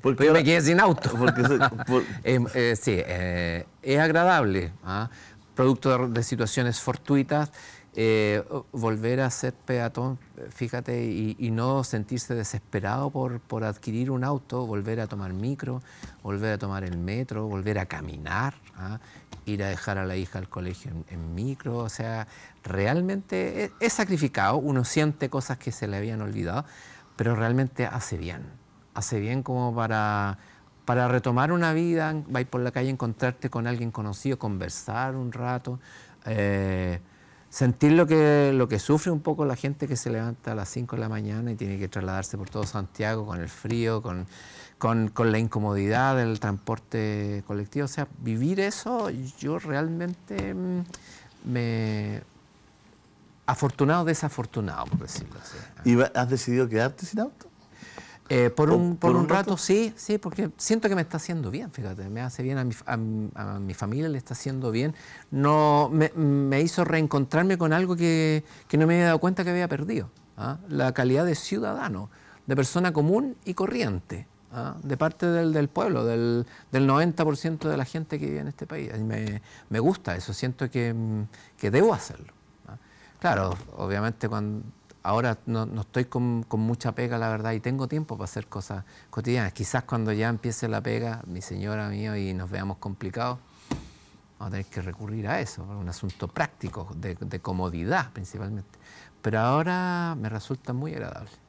Porque me quedé sin auto. Porque eh, sí, eh, es agradable, ¿ah? producto de, situaciones fortuitas, eh, volver a ser peatón, fíjate, y, no sentirse desesperado por, adquirir un auto, volver a tomar micro, volver a tomar el metro, volver a caminar, ¿ah? ir a dejar a la hija al colegio en, micro, o sea, realmente es sacrificado, uno siente cosas que se le habían olvidado, pero realmente hace bien hace bien como para, para retomar una vida, ir por la calle encontrarte con alguien conocido, conversar un rato, eh, sentir lo que, lo que sufre un poco la gente que se levanta a las 5 de la mañana y tiene que trasladarse por todo Santiago con el frío, con, con, con la incomodidad del transporte colectivo. O sea, vivir eso yo realmente mm, me, afortunado, desafortunado, por decirlo así. ¿Y has decidido quedarte sin auto? Eh, por, un, por, rato, sí, sí, porque siento que me está haciendo bien, fíjate, me hace bien a mi, a, mi familia, le está haciendo bien. No, me, hizo reencontrarme con algo que, no me había dado cuenta que había perdido, ¿ah? la calidad de ciudadano, de persona común y corriente, ¿ah? de parte del, pueblo, del, del 90% de la gente que vive en este país. Me, gusta eso, siento que, que debo hacerlo. ¿ah? Claro, obviamente cuando ahora no, estoy con, mucha pega, la verdad, y tengo tiempo para hacer cosas cotidianas. Quizás cuando ya empiece la pega, mi señora, mío, y nos veamos complicados, vamos a tener que recurrir a eso, un asunto práctico, de comodidad principalmente. Pero ahora me resulta muy agradable.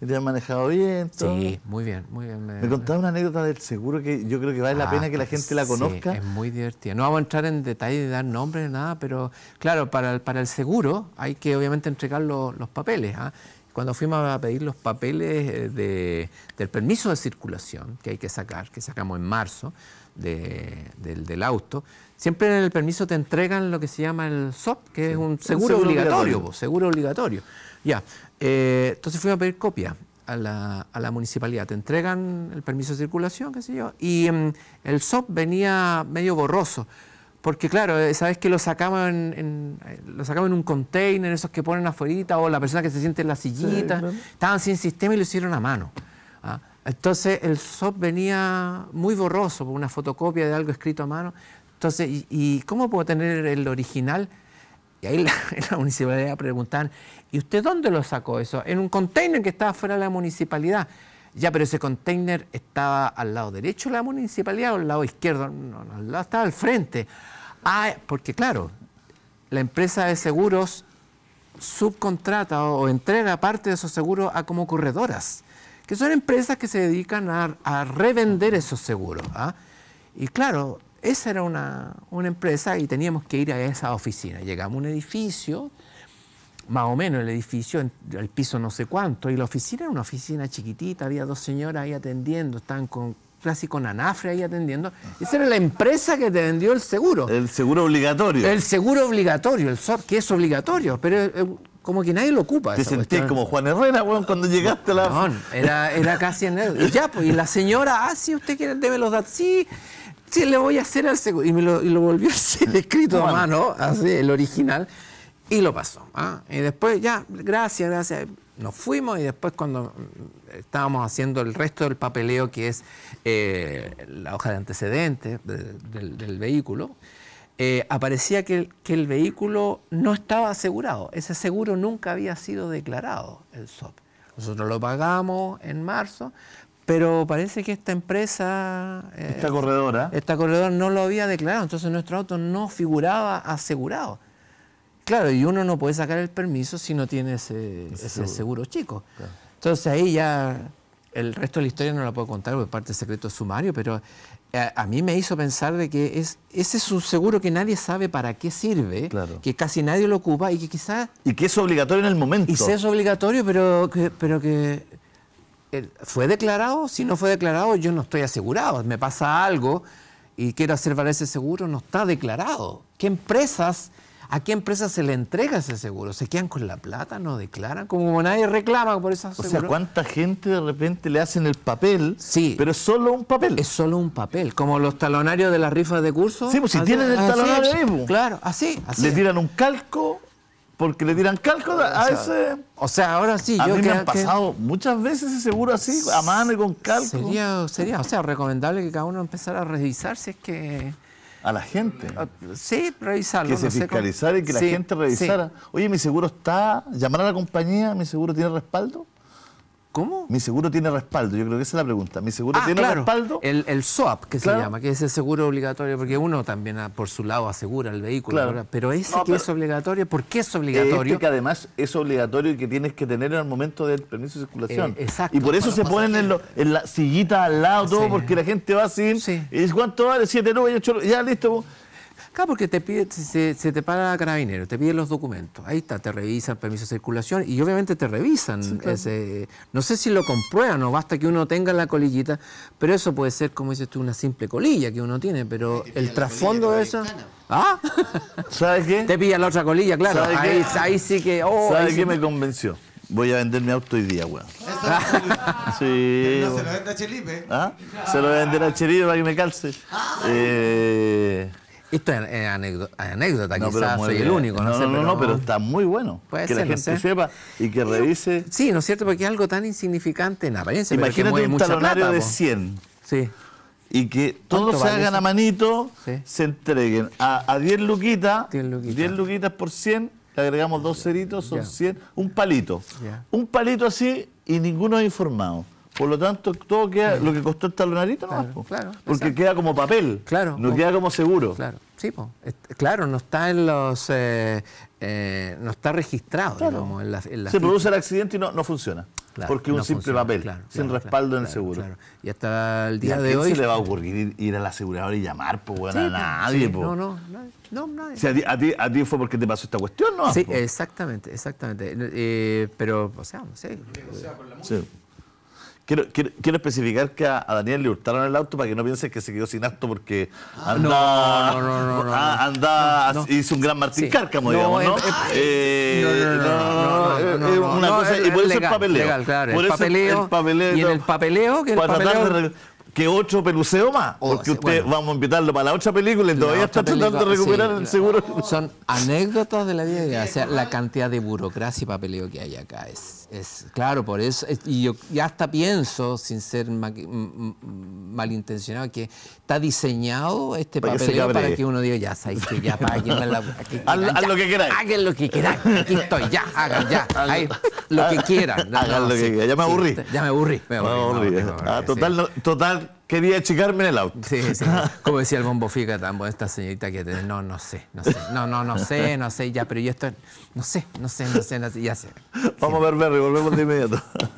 Y te han manejado bien. Sí, muy bien, muy bien. Me, una anécdota del seguro que yo creo que vale la ah, pena que la gente la conozca. Sí, es muy divertida. No vamos a entrar en detalle de dar nombres, ni nada, pero claro, para el, para el seguro hay que obviamente entregar los papeles. ¿ah? cuando fuimos a pedir los papeles eh, del permiso de circulación que hay que sacar, que sacamos en marzo del, auto, siempre en el permiso te entregan lo que se llama el SOP, que es un seguro, obligatorio, seguro obligatorio. Ya, eh, entonces fuimos a pedir copia. A la, municipalidad, te entregan el permiso de circulación, qué sé yo, y mm, el SOP venía medio borroso porque claro, eh, sabes que lo sacaban en, eh, lo sacamos en un container, esos que ponen afuera, o la persona que se siente en la sillita, estaban sin sistema y lo hicieron a mano. ¿ah? Entonces el SOP venía muy borroso, una fotocopia de algo escrito a mano. Entonces, ¿y, cómo puedo tener el original? Y ahí la, en la municipalidad preguntaban, ¿y usted dónde lo sacó eso? En un container que estaba fuera de la municipalidad. Ya, pero ese container estaba al lado derecho de la municipalidad o al lado izquierdo, no, no, estaba al frente. Ah, porque claro, la empresa de seguros subcontrata o, entrega parte de esos seguros a como corredoras, que son empresas que se dedican a, revender esos seguros. ¿ah? Y claro, esa era una, empresa y teníamos que ir a esa oficina. Llegamos a un edificio, más o menos el edificio, el piso no sé cuánto, y la oficina era una oficina chiquitita, había dos señoras ahí atendiendo, estaban con casi con anafre ahí atendiendo. Esa era la empresa que te vendió el seguro. El seguro obligatorio. El seguro obligatorio, el SOR, que es obligatorio, pero eh, como que nadie lo ocupa. Te sentís como Juan Herrera, weón, cuando llegaste a la... era, casi en el... ya, pues, la señora, ah, si usted quiere, debe los datos. Sí, sí, le voy a hacer el seguro. Y, me lo, volvió a escrito a mano, así, el original y lo pasó. ¿ah? Y después ya, gracias, gracias, nos fuimos y después cuando mm, estábamos haciendo el resto del papeleo que es eh, la hoja de antecedentes del, vehículo, eh, aparecía que el, vehículo no estaba asegurado. Ese seguro nunca había sido declarado, el SOP. Nosotros lo pagamos en marzo, pero parece que esta empresa... Eh, esta corredora. Esta corredora no lo había declarado, entonces nuestro auto no figuraba asegurado. Claro, y uno no puede sacar el permiso si no tiene ese, seguro. chico. Entonces ahí ya el resto de la historia no la puedo contar porque parte secreto sumario, pero eh, a, mí me hizo pensar de que es, ese es un seguro que nadie sabe para qué sirve, que casi nadie lo ocupa y que quizás... Y que es obligatorio en el momento. Y es obligatorio, pero que, pero que eh, fue declarado, si no fue declarado yo no estoy asegurado, me pasa algo y quiero hacer valer ese seguro, no está declarado. ¿Qué empresas ¿A qué empresa se le entrega ese seguro? ¿Se quedan con la plata? ¿No declaran? Como nadie reclama por esas O sea, ¿cuánta gente de repente le hacen el papel? Sí. Pero es solo un papel. Es solo un papel. Como los talonarios de las rifas de curso. Sí, pues si tienen el talonario mismo. Pues. Claro, así, así. Le tiran un calco porque le tiran calco a, ese. O sea, ahora sí. A yo mí me han pasado muchas veces ese seguro así, a mano y con calco. Sería, sería, o sea, recomendable que cada uno empezara a revisar si es que a la gente. Ah, sí, revisarlo. Que se fiscalizara y que la gente revisara. Oye, mi seguro está, llamar a la compañía, mi seguro tiene respaldo. ¿Cómo? Mi seguro tiene respaldo, yo creo que esa es la pregunta. Mi seguro ah, tiene respaldo. El, el SOAP, que se llama, que es el seguro obligatorio, porque uno también ah, por su lado asegura el vehículo. Pero ese que es obligatorio, ¿por qué es obligatorio? porque este que además es obligatorio y que tienes que tener en el momento del permiso de circulación. Eh, y por eso se ponen en, la sillita al lado, todo, porque la gente va sin. Sí. ¿Cuánto vale? 7, 9, 8, ya listo porque te pide, se, se te para carabinero, te piden los documentos. Ahí está, te revisan permiso de circulación y obviamente te revisan. ese, no sé si lo comprueban o basta que uno tenga la colillita, pero eso puede ser, como dices tú, una simple colilla que uno tiene, pero el trasfondo de eso... ¿Ah? ¿Sabes qué? Te pilla la otra colilla, claro. Ahí, sí que... Oh, ¿Sabes qué me convenció? Voy a vender mi auto hoy día, weón. sí. se lo vende a Chelipe. ¿Ah? Se lo voy a vender a Chelipe para que me calce. Eh... Esto es, eh, anécdota, anécdota no, quizás soy el único, no, no pero... está muy bueno. que ser, la gente sepa y que revise. Sí, ¿no es cierto? Porque es algo tan insignificante en Imagínate un talonario de 100. Sí. Y que todos se hagan a manito, se entreguen a, 10 luquitas, 10 luquitas, por 100 le agregamos dos ceritos, son 100, un palito. Un palito así y ninguno es informado. Por lo tanto, todo queda, lo que costó el talonarito no claro, Porque queda como papel, no queda como seguro. Claro, claro, no está en los. Eh, eh, no está registrado, Se produce el accidente y no, no funciona. porque es un simple papel, sin respaldo en el seguro. Y hasta el día de hoy. se le va a ocurrir ir, al asegurador y llamar, pues, a nadie, No, no, nadie. No, a, ti, fue porque te pasó esta cuestión, ¿no? Sí, exactamente, exactamente. Eh, pero, o sea, no sé. Por la música. Sí. Quiero, quiero, especificar que a, Daniel le hurtaron el auto para que no piense que se quedó sin acto porque ah. anda, no, no, no, ah, hizo un gran Martín Cárcamo, digamos, eh, ¿no? no, no. y por eso el papeleo. claro, papeleo, Y en el papeleo, que el papeleo que otro peluceo más, oh, porque usted vamos a invitarlo para la otra película y todavía está tratando de recuperar el seguro. Son anécdotas de la vida, o sea, la cantidad de burocracia y papeleo que hay acá es es, claro, por eso, y yo ya hasta pienso, sin ser malintencionado, que está diseñado este para papeleo para que uno diga, ya, sabéis que ya, paguen la... haz, lo que queráis. Hagan lo que quieran, aquí estoy, ya, hagan, ya, lo que quieran. hagan lo que ya me aburrí. ya me aburrí, me aburrí. Ah, total, total quería achicarme en el auto. Sí, sí. Como decía el bombo fica tan esta señorita que tiene, no, no sé, no sé, no, no, no sé, no sé, ya, pero yo estoy, no sé, no sé, no sé, ya sé. Vamos a ver, Berry, volvemos de inmediato.